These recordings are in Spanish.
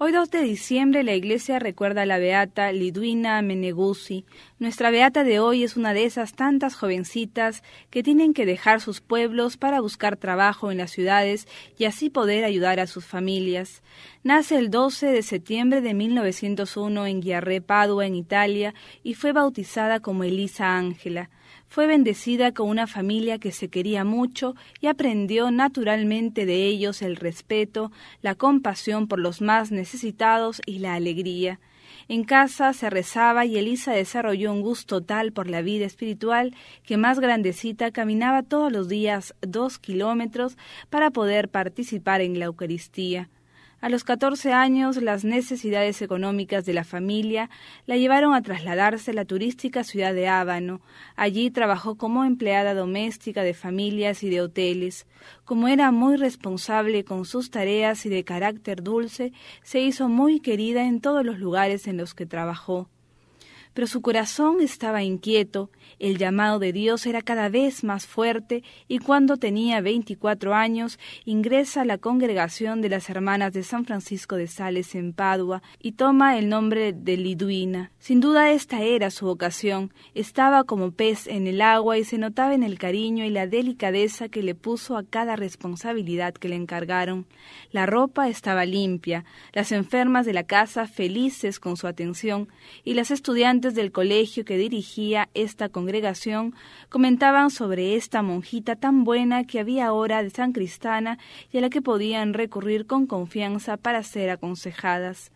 Hoy 2 de diciembre la iglesia recuerda a la beata Lidwina Meneguzzi. Nuestra beata de hoy es una de esas tantas jovencitas que tienen que dejar sus pueblos para buscar trabajo en las ciudades y así poder ayudar a sus familias. Nace el 12 de septiembre de 1901 en Guiarre, Padua, en Italia, y fue bautizada como Elisa Ángela fue bendecida con una familia que se quería mucho y aprendió naturalmente de ellos el respeto, la compasión por los más necesitados y la alegría. En casa se rezaba y Elisa desarrolló un gusto tal por la vida espiritual que más grandecita caminaba todos los días dos kilómetros para poder participar en la Eucaristía. A los 14 años, las necesidades económicas de la familia la llevaron a trasladarse a la turística ciudad de Ávano. Allí trabajó como empleada doméstica de familias y de hoteles. Como era muy responsable con sus tareas y de carácter dulce, se hizo muy querida en todos los lugares en los que trabajó pero su corazón estaba inquieto, el llamado de Dios era cada vez más fuerte y cuando tenía 24 años ingresa a la congregación de las hermanas de San Francisco de Sales en Padua y toma el nombre de Liduina. Sin duda esta era su vocación, estaba como pez en el agua y se notaba en el cariño y la delicadeza que le puso a cada responsabilidad que le encargaron. La ropa estaba limpia, las enfermas de la casa felices con su atención y las estudiantes del colegio que dirigía esta congregación comentaban sobre esta monjita tan buena que había ahora de San Cristana y a la que podían recurrir con confianza para ser aconsejadas.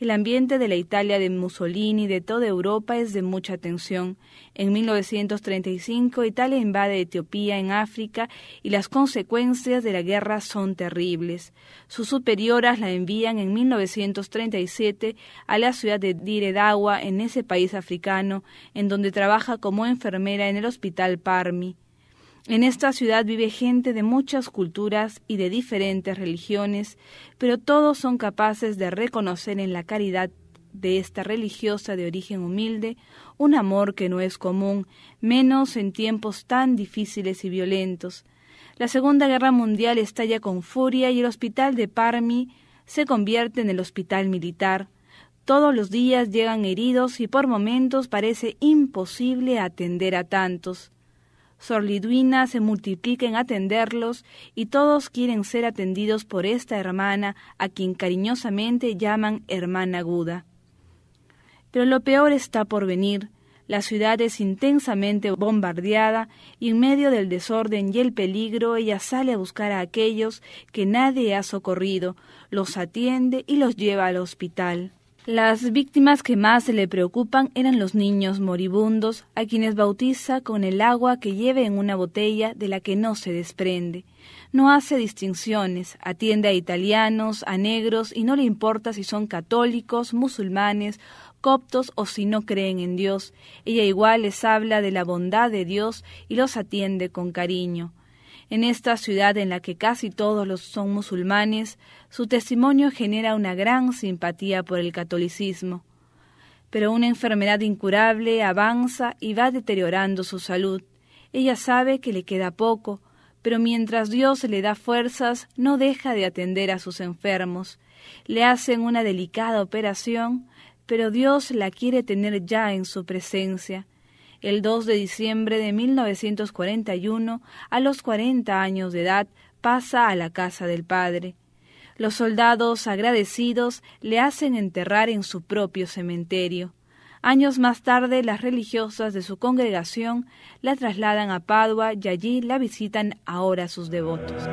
El ambiente de la Italia de Mussolini y de toda Europa es de mucha tensión. En 1935 Italia invade Etiopía en África y las consecuencias de la guerra son terribles. Sus superioras la envían en 1937 a la ciudad de Diredawa en ese país africano, en donde trabaja como enfermera en el Hospital Parmi. En esta ciudad vive gente de muchas culturas y de diferentes religiones, pero todos son capaces de reconocer en la caridad de esta religiosa de origen humilde un amor que no es común, menos en tiempos tan difíciles y violentos. La Segunda Guerra Mundial estalla con furia y el hospital de Parmi se convierte en el hospital militar. Todos los días llegan heridos y por momentos parece imposible atender a tantos. Sor Liduina se multiplica en atenderlos y todos quieren ser atendidos por esta hermana a quien cariñosamente llaman hermana aguda. Pero lo peor está por venir. La ciudad es intensamente bombardeada y en medio del desorden y el peligro ella sale a buscar a aquellos que nadie ha socorrido, los atiende y los lleva al hospital. Las víctimas que más se le preocupan eran los niños moribundos, a quienes bautiza con el agua que lleve en una botella de la que no se desprende. No hace distinciones, atiende a italianos, a negros y no le importa si son católicos, musulmanes, coptos o si no creen en Dios. Ella igual les habla de la bondad de Dios y los atiende con cariño. En esta ciudad en la que casi todos los son musulmanes, su testimonio genera una gran simpatía por el catolicismo. Pero una enfermedad incurable avanza y va deteriorando su salud. Ella sabe que le queda poco, pero mientras Dios le da fuerzas, no deja de atender a sus enfermos. Le hacen una delicada operación, pero Dios la quiere tener ya en su presencia. El 2 de diciembre de 1941, a los 40 años de edad, pasa a la casa del padre. Los soldados agradecidos le hacen enterrar en su propio cementerio. Años más tarde, las religiosas de su congregación la trasladan a Padua y allí la visitan ahora sus devotos.